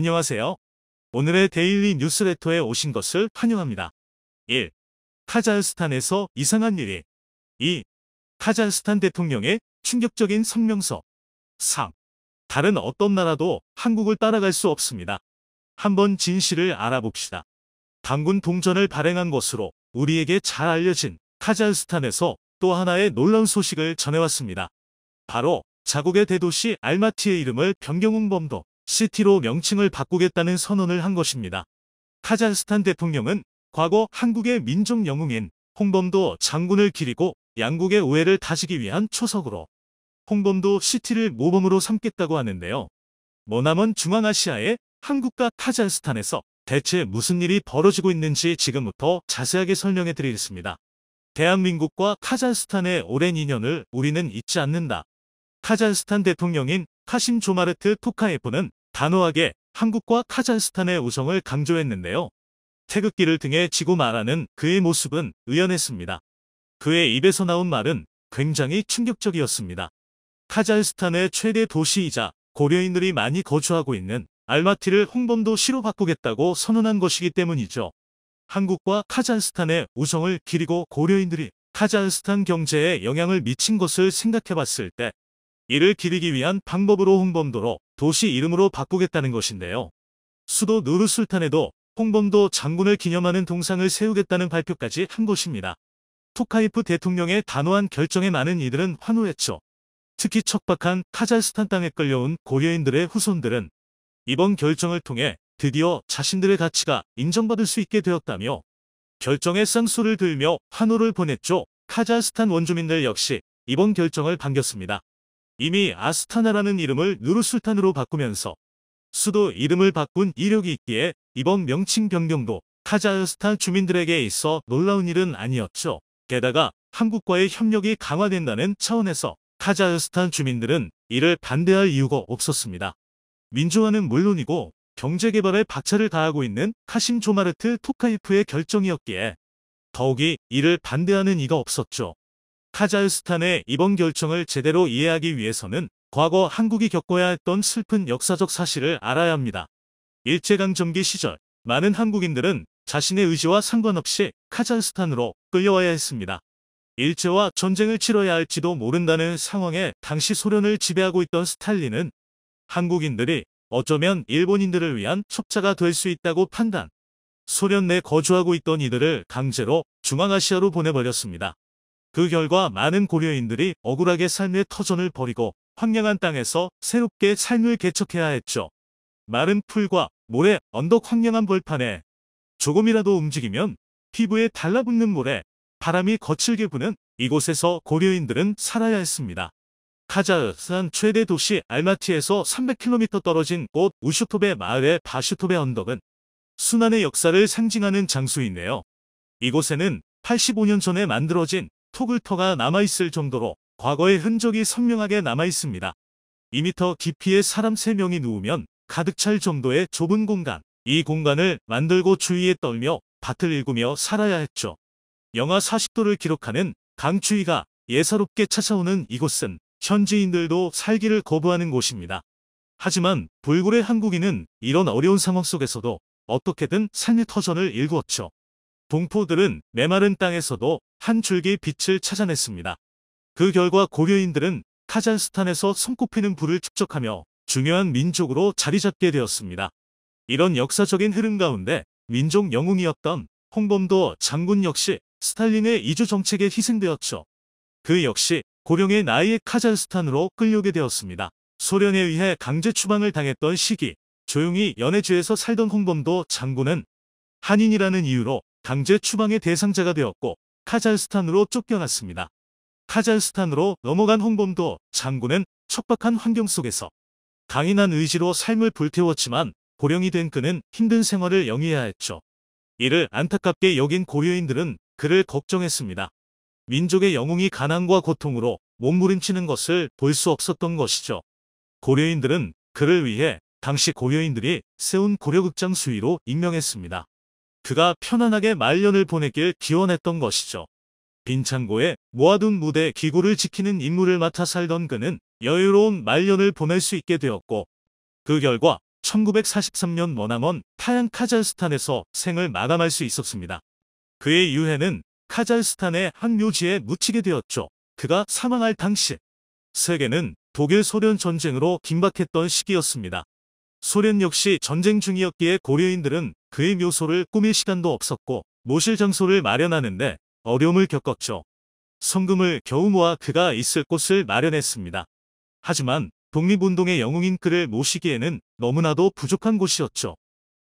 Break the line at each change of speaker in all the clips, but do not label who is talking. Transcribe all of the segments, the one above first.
안녕하세요. 오늘의 데일리 뉴스레터에 오신 것을 환영합니다. 1. 카자흐스탄에서 이상한 일이 2. 카자흐스탄 대통령의 충격적인 성명서 3. 다른 어떤 나라도 한국을 따라갈 수 없습니다. 한번 진실을 알아봅시다. 당군 동전을 발행한 것으로 우리에게 잘 알려진 카자흐스탄에서 또 하나의 놀라운 소식을 전해왔습니다. 바로 자국의 대도시 알마티의 이름을 변경훈 범도 시티로 명칭을 바꾸겠다는 선언을 한 것입니다. 카자흐스탄 대통령은 과거 한국의 민족 영웅인 홍범도 장군을 기리고 양국의 오해를 다지기 위한 초석으로 홍범도 시티를 모범으로 삼겠다고 하는데요. 머나먼 중앙아시아의 한국과 카자흐스탄에서 대체 무슨 일이 벌어지고 있는지 지금부터 자세하게 설명해 드리겠습니다. 대한민국과 카자흐스탄의 오랜 인연을 우리는 잊지 않는다. 카자흐스탄 대통령인 카심 조마르트 토카예프는 단호하게 한국과 카자흐스탄의 우성을 강조했는데요. 태극기를 등에 지고 말하는 그의 모습은 의연했습니다. 그의 입에서 나온 말은 굉장히 충격적이었습니다. 카자흐스탄의 최대 도시이자 고려인들이 많이 거주하고 있는 알마티를 홍범도 시로 바꾸겠다고 선언한 것이기 때문이죠. 한국과 카자흐스탄의 우성을 기리고 고려인들이 카자흐스탄 경제에 영향을 미친 것을 생각해 봤을 때 이를 기리기 위한 방법으로 홍범도로 도시 이름으로 바꾸겠다는 것인데요. 수도 누르술탄에도 홍범도 장군을 기념하는 동상을 세우겠다는 발표까지 한 것입니다. 토카이프 대통령의 단호한 결정에 많은 이들은 환호했죠. 특히 척박한 카자흐스탄 땅에 끌려온 고려인들의 후손들은 이번 결정을 통해 드디어 자신들의 가치가 인정받을 수 있게 되었다며 결정의 쌍수를 들며 환호를 보냈죠. 카자흐스탄 원주민들 역시 이번 결정을 반겼습니다. 이미 아스타나라는 이름을 누르술탄으로 바꾸면서 수도 이름을 바꾼 이력이 있기에 이번 명칭 변경도 카자흐스탄 주민들에게 있어 놀라운 일은 아니었죠. 게다가 한국과의 협력이 강화된다는 차원에서 카자흐스탄 주민들은 이를 반대할 이유가 없었습니다. 민주화는 물론이고 경제개발에 박차를 가하고 있는 카심 조마르트 토카이프의 결정이었기에 더욱이 이를 반대하는 이가 없었죠. 카자흐스탄의 이번 결정을 제대로 이해하기 위해서는 과거 한국이 겪어야 했던 슬픈 역사적 사실을 알아야 합니다. 일제강점기 시절 많은 한국인들은 자신의 의지와 상관없이 카자흐스탄으로 끌려와야 했습니다. 일제와 전쟁을 치러야 할지도 모른다는 상황에 당시 소련을 지배하고 있던 스탈린은 한국인들이 어쩌면 일본인들을 위한 첩자가 될 수 있다고 판단. 소련 내 거주하고 있던 이들을 강제로 중앙아시아로 보내버렸습니다. 그 결과 많은 고려인들이 억울하게 삶의 터전을 버리고 황량한 땅에서 새롭게 삶을 개척해야 했죠. 마른 풀과 모래, 언덕 황량한 벌판에 조금이라도 움직이면 피부에 달라붙는 모래, 바람이 거칠게 부는 이곳에서 고려인들은 살아야 했습니다. 카자흐스탄 최대 도시 알마티에서 300km 떨어진 곳 우슈톱의 마을의 바슈톱의 언덕은 순환의 역사를 상징하는 장소인데요. 이곳에는 85년 전에 만들어진 토글터가 남아있을 정도로 과거의 흔적이 선명하게 남아있습니다. 2m 깊이의 사람 3명이 누우면 가득 찰 정도의 좁은 공간, 이 공간을 만들고 주위에 떨며 밭을 일구며 살아야 했죠. 영하 40도를 기록하는 강추위가 예사롭게 찾아오는 이곳은 현지인들도 살기를 거부하는 곳입니다. 하지만 불굴의 한국인은 이런 어려운 상황 속에서도 어떻게든 산리터전을 일구었죠. 동포들은 메마른 땅에서도 한 줄기 빛을 찾아냈습니다. 그 결과 고려인들은 카자스탄에서 손꼽히는 불을 축적하며 중요한 민족으로 자리잡게 되었습니다. 이런 역사적인 흐름 가운데 민족 영웅이었던 홍범도 장군 역시 스탈린의 이주 정책에 희생되었죠. 그 역시 고령의 나이에 카자스탄으로 끌려오게 되었습니다. 소련에 의해 강제 추방을 당했던 시기 조용히 연해주에서 살던 홍범도 장군은 한인이라는 이유로 강제 추방의 대상자가 되었고 카잘스탄으로 쫓겨났습니다. 카잘스탄으로 넘어간 홍범도 장군은 척박한 환경 속에서 강인한 의지로 삶을 불태웠지만 고령이 된 그는 힘든 생활을 영위해야 했죠. 이를 안타깝게 여긴 고려인들은 그를 걱정했습니다. 민족의 영웅이 가난과 고통으로 몸부림치는 것을 볼 수 없었던 것이죠. 고려인들은 그를 위해 당시 고려인들이 세운 고려극장 수위로 임명했습니다. 그가 편안하게 말년을 보내길 기원했던 것이죠. 빈창고에 모아둔 무대 기구를 지키는 임무를 맡아 살던 그는 여유로운 말년을 보낼 수 있게 되었고 그 결과 1943년 머나먼 타양 카잘스탄에서 생을 마감할 수 있었습니다. 그의 유해는 카잘스탄의한 묘지에 묻히게 되었죠. 그가 사망할 당시 세계는 독일 소련 전쟁으로 긴박했던 시기였습니다. 소련 역시 전쟁 중이었기에 고려인들은 그의 묘소를 꾸밀 시간도 없었고 모실 장소를 마련하는데 어려움을 겪었죠. 성금을 겨우 모아 그가 있을 곳을 마련했습니다. 하지만 독립운동의 영웅인 그를 모시기에는 너무나도 부족한 곳이었죠.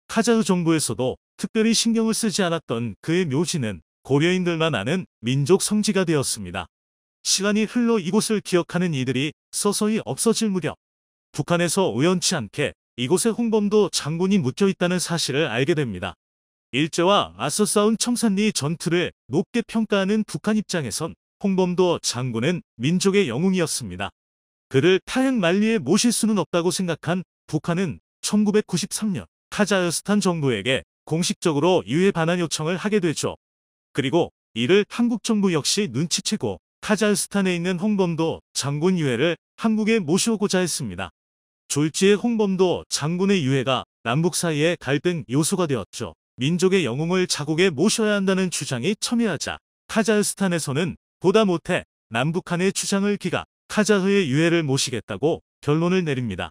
카자흐 정부에서도 특별히 신경을 쓰지 않았던 그의 묘지는 고려인들만 아는 민족 성지가 되었습니다. 시간이 흘러 이곳을 기억하는 이들이 서서히 없어질 무렵 북한에서 우연치 않게 이곳에 홍범도 장군이 묻혀 있다는 사실을 알게 됩니다. 일제와 맞서 싸운 청산리 전투를 높게 평가하는 북한 입장에선 홍범도 장군은 민족의 영웅이었습니다. 그를 타행 만리에 모실 수는 없다고 생각한 북한은 1993년 카자흐스탄 정부에게 공식적으로 유해 반환 요청을 하게 되죠. 그리고 이를 한국 정부 역시 눈치채고 카자흐스탄에 있는 홍범도 장군 유해를 한국에 모셔오고자 했습니다. 졸지의 홍범도 장군의 유해가 남북 사이의 갈등 요소가 되었죠. 민족의 영웅을 자국에 모셔야 한다는 주장이 첨예하자 카자흐스탄에서는 보다 못해 남북한의 주장을 기각 카자흐의 유해를 모시겠다고 결론을 내립니다.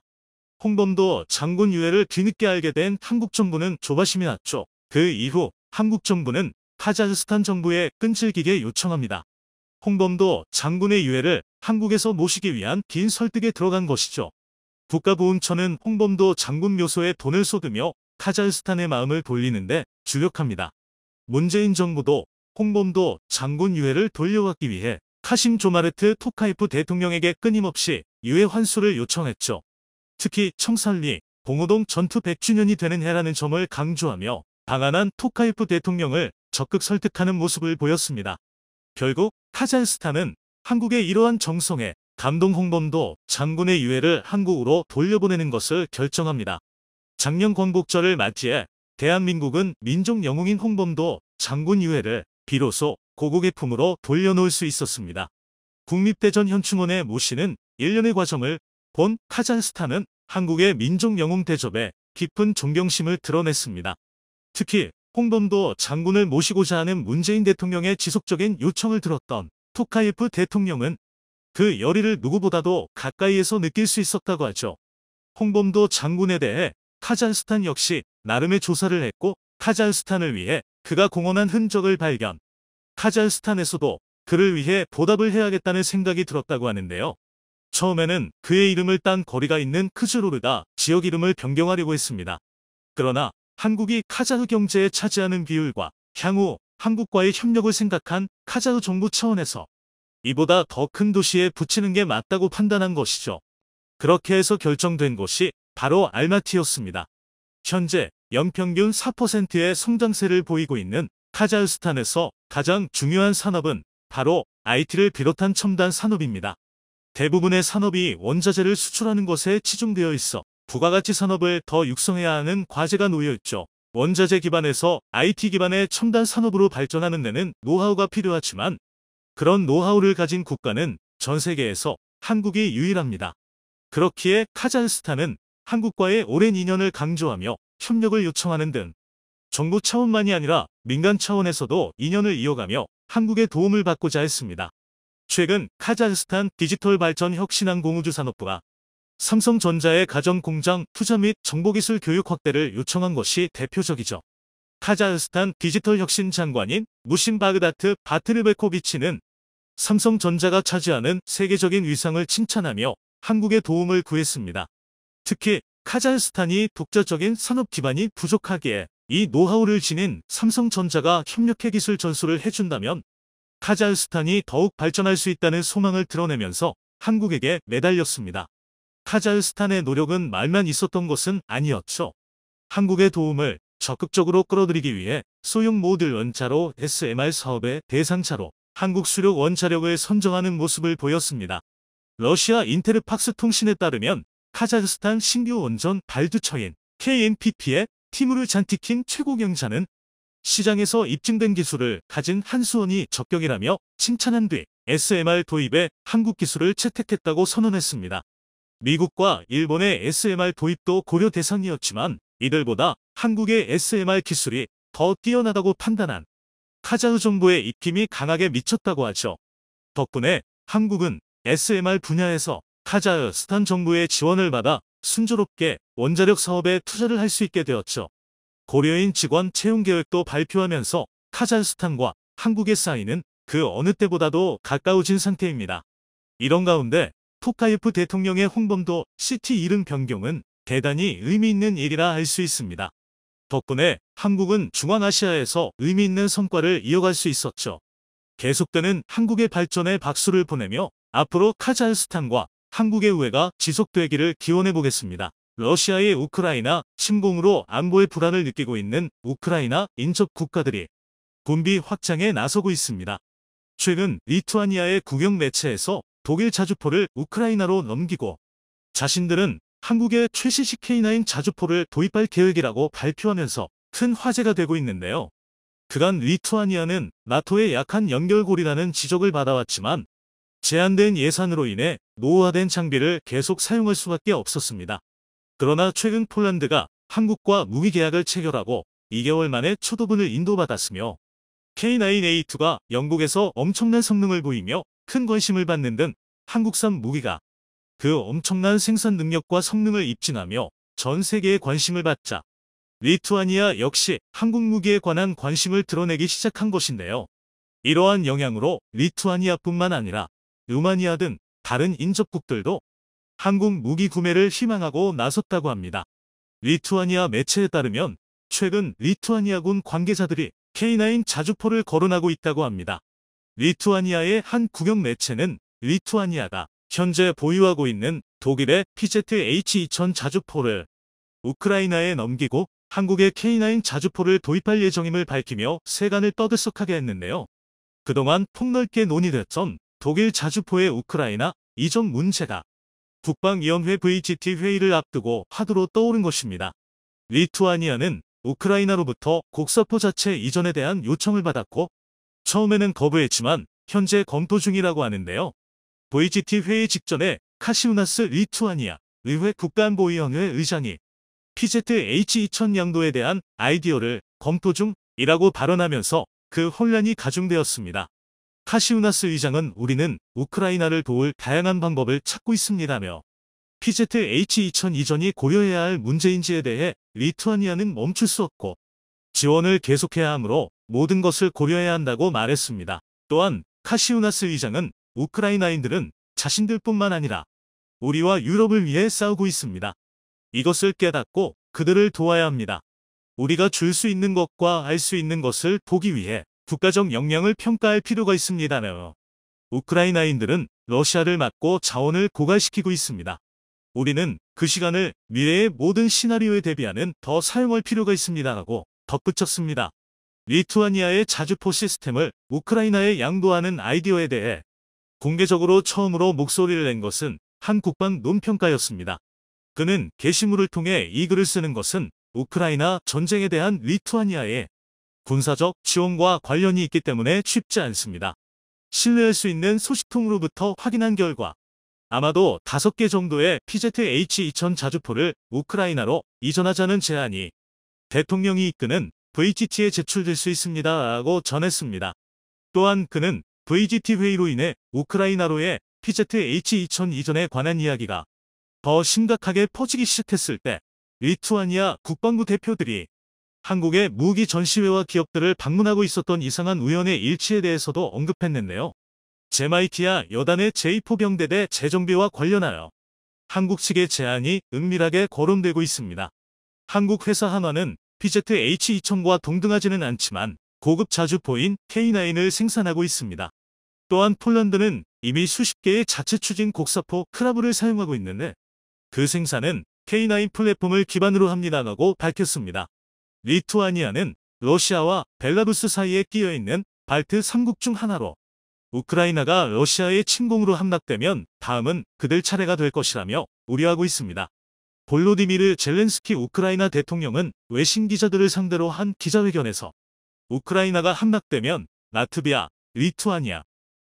홍범도 장군 유해를 뒤늦게 알게 된 한국 정부는 조바심이 났죠. 그 이후 한국 정부는 카자흐스탄 정부에 끈질기게 요청합니다. 홍범도 장군의 유해를 한국에서 모시기 위한 긴 설득에 들어간 것이죠. 국가보훈처는 홍범도 장군 묘소에 돈을 쏟으며 카자스탄의 마음을 돌리는데 주력합니다. 문재인 정부도 홍범도 장군 유해를 돌려받기 위해 카심 조마르트 토카이프 대통령에게 끊임없이 유해 환수를 요청했죠. 특히 청산리, 봉호동 전투 100주년이 되는 해라는 점을 강조하며 방한한 토카이프 대통령을 적극 설득하는 모습을 보였습니다. 결국 카자스탄은 한국의 이러한 정성에 감동 홍범도 장군의 유해를 한국으로 돌려보내는 것을 결정합니다. 작년 건국절을 맞이해 대한민국은 민족 영웅인 홍범도 장군 유해를 비로소 고국의 품으로 돌려놓을 수 있었습니다. 국립대전 현충원의 모 씨는 1년의 과정을 본카잔스탄은 한국의 민족 영웅 대접에 깊은 존경심을 드러냈습니다. 특히 홍범도 장군을 모시고자 하는 문재인 대통령의 지속적인 요청을 들었던 토카예프 대통령은 그 열의를 누구보다도 가까이에서 느낄 수 있었다고 하죠. 홍범도 장군에 대해 카잔스탄 역시 나름의 조사를 했고 카잔스탄을 위해 그가 공헌한 흔적을 발견. 카잔스탄에서도 그를 위해 보답을 해야겠다는 생각이 들었다고 하는데요. 처음에는 그의 이름을 딴 거리가 있는 크즈로르다 지역 이름을 변경하려고 했습니다. 그러나 한국이 카자흐 경제에 차지하는 비율과 향후 한국과의 협력을 생각한 카자흐 정부 차원에서 이보다 더 큰 도시에 붙이는 게 맞다고 판단한 것이죠. 그렇게 해서 결정된 곳이 바로 알마티였습니다. 현재 연평균 4%의 성장세를 보이고 있는 카자흐스탄에서 가장 중요한 산업은 바로 IT를 비롯한 첨단 산업입니다. 대부분의 산업이 원자재를 수출하는 것에 치중되어 있어 부가가치 산업을 더 육성해야 하는 과제가 놓여있죠. 원자재 기반에서 IT 기반의 첨단 산업으로 발전하는 데는 노하우가 필요하지만 그런 노하우를 가진 국가는 전 세계에서 한국이 유일합니다. 그렇기에 카잔스탄은 한국과의 오랜 인연을 강조하며 협력을 요청하는 등 정부 차원만이 아니라 민간 차원에서도 인연을 이어가며 한국의 도움을 받고자 했습니다. 최근 카자흐스탄 디지털 발전 혁신항 공우주 산업부가 삼성전자의 가정공장 투자 및 정보기술 교육 확대를 요청한 것이 대표적이죠. 카자흐스탄 디지털 혁신 장관인 무신 바그다트 바트르베코비치는 삼성전자가 차지하는 세계적인 위상을 칭찬하며 한국의 도움을 구했습니다. 특히 카자흐스탄이 독자적인 산업 기반이 부족하기에 이 노하우를 지닌 삼성전자가 협력해 기술 전수를 해준다면 카자흐스탄이 더욱 발전할 수 있다는 소망을 드러내면서 한국에게 매달렸습니다. 카자흐스탄의 노력은 말만 있었던 것은 아니었죠. 한국의 도움을 적극적으로 끌어들이기 위해 소형 모듈 원차로 SMR 사업의 대상차로 한국 수력 원자력을 선정하는 모습을 보였습니다. 러시아 인테르팍스 통신에 따르면 카자흐스탄 신규 원전 발주처인 KNPP의 티무르 잔티킨 최고 경자는 시장에서 입증된 기술을 가진 한수원이 적격이라며 칭찬한 뒤 SMR 도입에 한국 기술을 채택했다고 선언했습니다. 미국과 일본의 SMR 도입도 고려 대상이었지만 이들보다 한국의 SMR 기술이 더 뛰어나다고 판단한 카자흐 정부의 입김이 강하게 미쳤다고 하죠. 덕분에 한국은 SMR 분야에서 카자흐 스탄 정부의 지원을 받아 순조롭게 원자력 사업에 투자를 할 수 있게 되었죠. 고려인 직원 채용 계획도 발표하면서 카자흐스탄과 한국의 사이는 그 어느 때보다도 가까워진 상태입니다. 이런 가운데 토카이프 대통령의 홍범도 CT 이름 변경은 대단히 의미 있는 일이라 할 수 있습니다. 덕분에 한국은 중앙아시아에서 의미 있는 성과를 이어갈 수 있었죠. 계속되는 한국의 발전에 박수를 보내며 앞으로 카자흐스탄과 한국의 우애가 지속되기를 기원해 보겠습니다. 러시아의 우크라이나 침공으로 안보의 불안을 느끼고 있는 우크라이나 인접 국가들이 군비 확장에 나서고 있습니다. 최근 리투아니아의 국영 매체에서 독일 자주포를 우크라이나로 넘기고 자신들은 한국의 최시식 K9 자주포를 도입할 계획이라고 발표하면서 큰 화제가 되고 있는데요. 그간 리투아니아는 나토의 약한 연결고리라는 지적을 받아왔지만 제한된 예산으로 인해 노후화된 장비를 계속 사용할 수밖에 없었습니다. 그러나 최근 폴란드가 한국과 무기계약을 체결하고 2개월 만에 초도분을 인도받았으며 K9A2가 영국에서 엄청난 성능을 보이며 큰 관심을 받는 등 한국산 무기가 그 엄청난 생산 능력과 성능을 입증하며 전세계에 관심을 받자 리투아니아 역시 한국 무기에 관한 관심을 드러내기 시작한 것인데요. 이러한 영향으로 리투아니아뿐만 아니라 루마니아 등 다른 인접국들도 한국 무기 구매를 희망하고 나섰다고 합니다. 리투아니아 매체에 따르면 최근 리투아니아군 관계자들이 K9 자주포를 거론하고 있다고 합니다. 리투아니아의 한 국영 매체는 리투아니아가 현재 보유하고 있는 독일의 PZH-2000 자주포를 우크라이나에 넘기고 한국의 K9 자주포를 도입할 예정임을 밝히며 세간을 떠들썩하게 했는데요. 그동안 폭넓게 논의됐던 독일 자주포의 우크라이나 이전 문제가 국방위원회 VGT 회의를 앞두고 화두로 떠오른 것입니다. 리투아니아는 우크라이나로부터 곡사포 자체 이전에 대한 요청을 받았고 처음에는 거부했지만 현재 검토 중이라고 하는데요. VGT 회의 직전에 카시우나스 리투아니아 의회 국가안보위원회 의장이 PZH2000 양도에 대한 아이디어를 검토 중이라고 발언하면서 그 혼란이 가중되었습니다. 카시우나스 의장은 우리는 우크라이나를 도울 다양한 방법을 찾고 있습니다며 PZH2000 이전이 고려해야 할 문제인지에 대해 리투아니아는 멈출 수 없고 지원을 계속해야 하므로 모든 것을 고려해야 한다고 말했습니다. 또한 카시우나스 의장은 우크라이나인들은 자신들뿐만 아니라 우리와 유럽을 위해 싸우고 있습니다. 이것을 깨닫고 그들을 도와야 합니다. 우리가 줄 수 있는 것과 알 수 있는 것을 보기 위해 국가적 역량을 평가할 필요가 있습니다 우크라이나인들은 러시아를 막고 자원을 고갈시키고 있습니다. 우리는 그 시간을 미래의 모든 시나리오에 대비하는 더 사용할 필요가 있습니다라고 덧붙였습니다. 리투아니아의 자주포 시스템을 우크라이나에 양도하는 아이디어에 대해 공개적으로 처음으로 목소리를 낸 것은 한국방 논평가였습니다. 그는 게시물을 통해 이 글을 쓰는 것은 우크라이나 전쟁에 대한 리투아니아의 군사적 지원과 관련이 있기 때문에 쉽지 않습니다. 신뢰할 수 있는 소식통으로부터 확인한 결과 아마도 5개 정도의 PZH-2000 자주포를 우크라이나로 이전하자는 제안이 대통령이 이끄는 VTT에 제출될 수 있습니다 라고 전했습니다. 또한 그는 VGT 회의로 인해 우크라이나로의 PZH-2000 이전에 관한 이야기가 더 심각하게 퍼지기 시작했을 때 리투아니아 국방부 대표들이 한국의 무기 전시회와 기업들을 방문하고 있었던 이상한 우연의 일치에 대해서도 언급했는데요. 제마이티아 여단의 제2포병대대 재정비와 관련하여 한국 측의 제안이 은밀하게 거론되고 있습니다. 한국 회사 한화는 PZH-2000과 동등하지는 않지만 고급 자주포인 K9을 생산하고 있습니다. 또한 폴란드는 이미 수십 개의 자체 추진 곡사포 크라브를 사용하고 있는데 그 생산은 K9 플랫폼을 기반으로 합니다라고 밝혔습니다. 리투아니아는 러시아와 벨라루스 사이에 끼어있는 발트 3국 중 하나로 우크라이나가 러시아의 침공으로 함락되면 다음은 그들 차례가 될 것이라며 우려하고 있습니다. 볼로디미르 젤렌스키 우크라이나 대통령은 외신 기자들을 상대로 한 기자회견에서 우크라이나가 함락되면 라트비아, 리투아니아,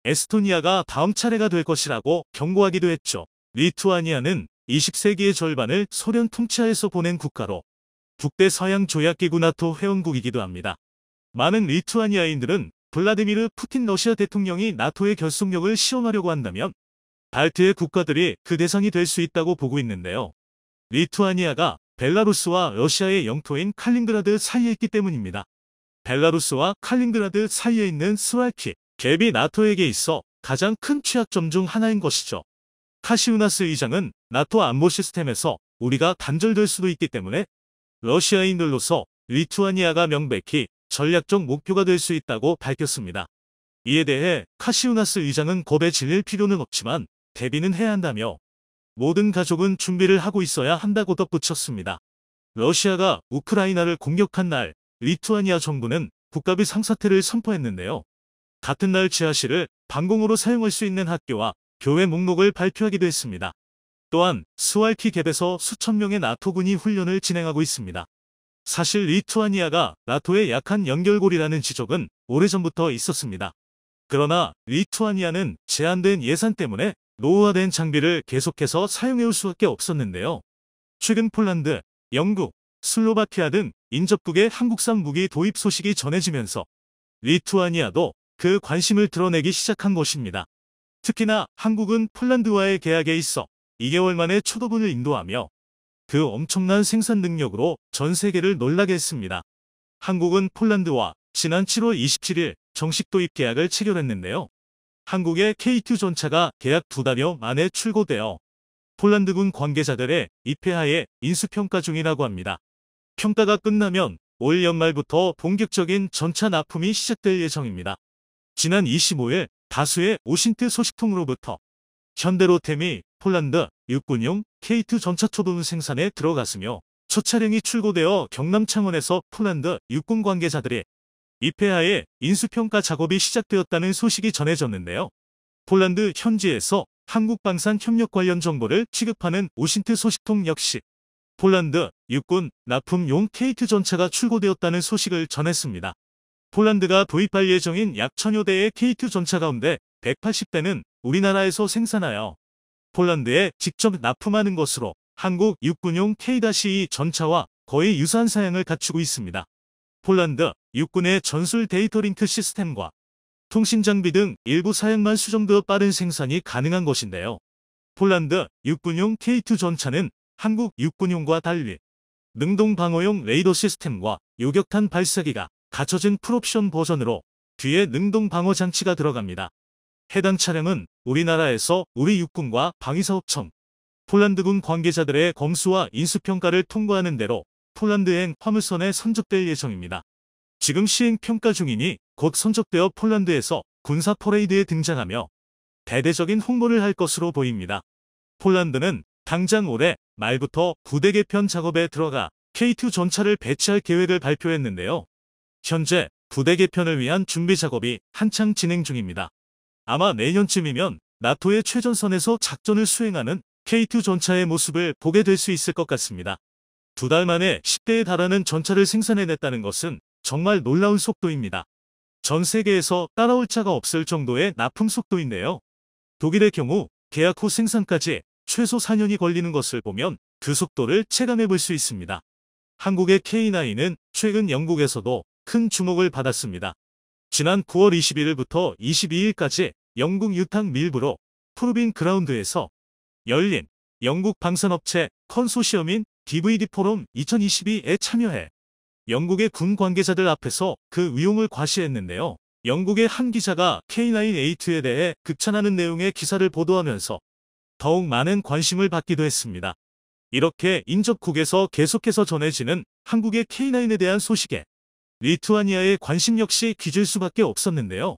에스토니아가 다음 차례가 될 것이라고 경고하기도 했죠. 리투아니아는 20세기의 절반을 소련 통치하에서 보낸 국가로 북대 서양 조약기구 나토 회원국이기도 합니다. 많은 리투아니아인들은 블라디미르 푸틴 러시아 대통령이 나토의 결속력을 시험하려고 한다면 발트의 국가들이 그 대상이 될 수 있다고 보고 있는데요. 리투아니아가 벨라루스와 러시아의 영토인 칼링그라드 사이에 있기 때문입니다. 벨라루스와 칼링그라드 사이에 있는 스왈키, 갭이 나토에게 있어 가장 큰 취약점 중 하나인 것이죠. 카시우나스 의장은 나토 안보 시스템에서 우리가 단절될 수도 있기 때문에 러시아인들로서 리투아니아가 명백히 전략적 목표가 될 수 있다고 밝혔습니다. 이에 대해 카시우나스 의장은 겁에 질릴 필요는 없지만 대비는 해야 한다며 모든 가족은 준비를 하고 있어야 한다고 덧붙였습니다. 러시아가 우크라이나를 공격한 날 리투아니아 정부는 국가비 상사태를 선포했는데요. 같은 날 지하실을 방공으로 사용할 수 있는 학교와 교회 목록을 발표하기도 했습니다. 또한 스왈키 갭에서 수천 명의 나토군이 훈련을 진행하고 있습니다. 사실 리투아니아가 나토의 약한 연결고리라는 지적은 오래전부터 있었습니다. 그러나 리투아니아는 제한된 예산 때문에 노후화된 장비를 계속해서 사용해올 수밖에 없었는데요. 최근 폴란드, 영국, 슬로바키아 등 인접국의 한국산 무기 도입 소식이 전해지면서 리투아니아도 그 관심을 드러내기 시작한 것입니다. 특히나 한국은 폴란드와의 계약에 있어 2개월 만에 초도분을 인도하며 그 엄청난 생산 능력으로 전 세계를 놀라게 했습니다. 한국은 폴란드와 지난 7월 27일 정식 도입 계약을 체결했는데요. 한국의 K2 전차가 계약 두 달여 만에 출고되어 폴란드군 관계자들의 입회하에 인수평가 중이라고 합니다. 평가가 끝나면 올 연말부터 본격적인 전차 납품이 시작될 예정입니다. 지난 25일 다수의 오신트 소식통으로부터 현대로템이 폴란드 육군용 케이트 전차 초동 생산에 들어갔으며 첫 차량이 출고되어 경남 창원에서 폴란드 육군 관계자들이 입회하에 인수평가 작업이 시작되었다는 소식이 전해졌는데요. 폴란드 현지에서 한국방산 협력 관련 정보를 취급하는 오신트 소식통 역시 폴란드 육군 납품용 케이트 전차가 출고되었다는 소식을 전했습니다. 폴란드가 도입할 예정인 약 천여 대의 케이트 전차 가운데 180대는 우리나라에서 생산하여 폴란드에 직접 납품하는 것으로 한국 육군용 K-2 전차와 거의 유사한 사양을 갖추고 있습니다. 폴란드 육군의 전술 데이터링크 시스템과 통신 장비 등 일부 사양만 수정되어 빠른 생산이 가능한 것인데요. 폴란드 육군용 K2 전차는 한국 육군용과 달리 능동방어용 레이더 시스템과 요격탄 발사기가 갖춰진 풀옵션 버전으로 뒤에 능동방어 장치가 들어갑니다. 해당 차량은 우리나라에서 우리 육군과 방위사업청, 폴란드군 관계자들의 검수와 인수평가를 통과하는 대로 폴란드행 화물선에 선적될 예정입니다. 지금 시행평가 중이니 곧 선적되어 폴란드에서 군사 퍼레이드에 등장하며 대대적인 홍보를 할 것으로 보입니다. 폴란드는 당장 올해 말부터 부대 개편 작업에 들어가 K2 전차를 배치할 계획을 발표했는데요. 현재 부대 개편을 위한 준비 작업이 한창 진행 중입니다. 아마 내년쯤이면 나토의 최전선에서 작전을 수행하는 K2 전차의 모습을 보게 될 수 있을 것 같습니다. 두 달 만에 10대에 달하는 전차를 생산해냈다는 것은 정말 놀라운 속도입니다. 전 세계에서 따라올 차가 없을 정도의 납품 속도인데요. 독일의 경우 계약 후 생산까지 최소 4년이 걸리는 것을 보면 그 속도를 체감해 볼 수 있습니다. 한국의 K9은 최근 영국에서도 큰 주목을 받았습니다. 지난 9월 21일부터 22일까지 영국 유탕 밀브로 푸르빈 그라운드에서 열린 영국 방산업체 컨소시엄인 DVD 포럼 2022에 참여해 영국의 군 관계자들 앞에서 그 위용을 과시했는데요. 영국의 한 기자가 k 9 a 2에 대해 극찬하는 내용의 기사를 보도하면서 더욱 많은 관심을 받기도 했습니다. 이렇게 인접국에서 계속해서 전해지는 한국의 K9에 대한 소식에 리투아니아의 관심 역시 귀질 수밖에 없었는데요.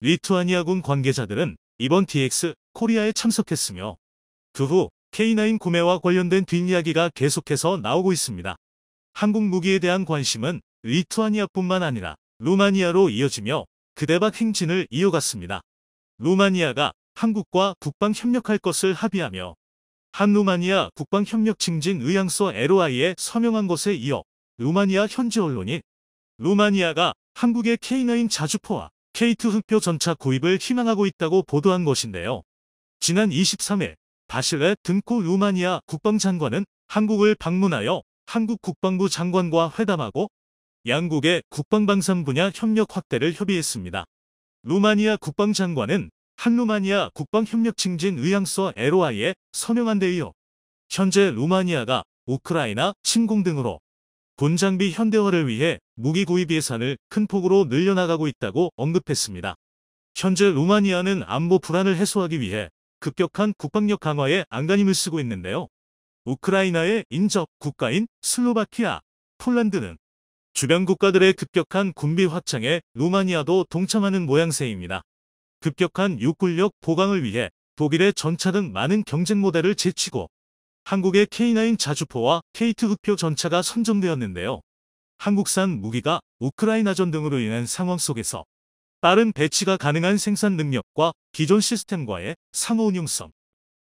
리투아니아군 관계자들은 이번 DX 코리아에 참석했으며 그 후 K9 구매와 관련된 뒷이야기가 계속해서 나오고 있습니다. 한국 무기에 대한 관심은 리투아니아뿐만 아니라 루마니아로 이어지며 그대박 행진을 이어갔습니다. 루마니아가 한국과 국방 협력할 것을 합의하며 한 루마니아 국방협력 증진 의향서 LOI에 서명한 것에 이어 루마니아 현지 언론이 루마니아가 한국의 K9 자주포와 K2 흑표 전차 구입을 희망하고 있다고 보도한 것인데요. 지난 23일 바실레 등코 루마니아 국방장관은 한국을 방문하여 한국 국방부 장관과 회담하고 양국의 국방방산 분야 협력 확대를 협의했습니다. 루마니아 국방장관은 한루마니아 국방협력 증진 의향서 LOI에 서명한 데 이어 현재 루마니아가 우크라이나 침공 등으로 군장비 현대화를 위해 무기 구입 예산을 큰 폭으로 늘려나가고 있다고 언급했습니다. 현재 루마니아는 안보 불안을 해소하기 위해 급격한 국방력 강화에 안간힘을 쓰고 있는데요. 우크라이나의 인접 국가인 슬로바키아, 폴란드는 주변 국가들의 급격한 군비 확장에 루마니아도 동참하는 모양새입니다. 급격한 육군력 보강을 위해 독일의 전차 등 많은 경쟁 모델을 제치고 한국의 K9 자주포와 K2 흑표 전차가 선정되었는데요. 한국산 무기가 우크라이나전 등으로 인한 상황 속에서 빠른 배치가 가능한 생산 능력과 기존 시스템과의 상호 운용성,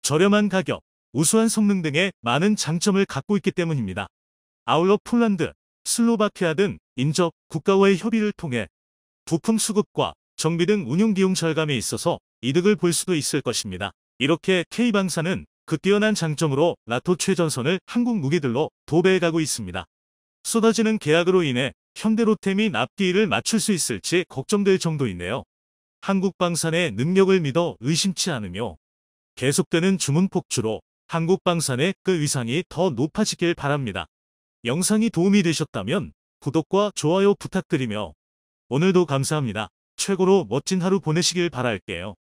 저렴한 가격, 우수한 성능 등의 많은 장점을 갖고 있기 때문입니다. 아울러 폴란드, 슬로바키아 등 인접 국가와의 협의를 통해 부품 수급과 정비 등 운용 비용 절감에 있어서 이득을 볼 수도 있을 것입니다. 이렇게 K방사는 그 뛰어난 장점으로 라토 최전선을 한국 무기들로 도배해가고 있습니다. 쏟아지는 계약으로 인해 현대로템이 납기일을 맞출 수 있을지 걱정될 정도인데요. 한국방산의 능력을 믿어 의심치 않으며 계속되는 주문 폭주로 한국방산의 그 위상이 더 높아지길 바랍니다. 영상이 도움이 되셨다면 구독과 좋아요 부탁드리며 오늘도 감사합니다. 최고로 멋진 하루 보내시길 바랄게요.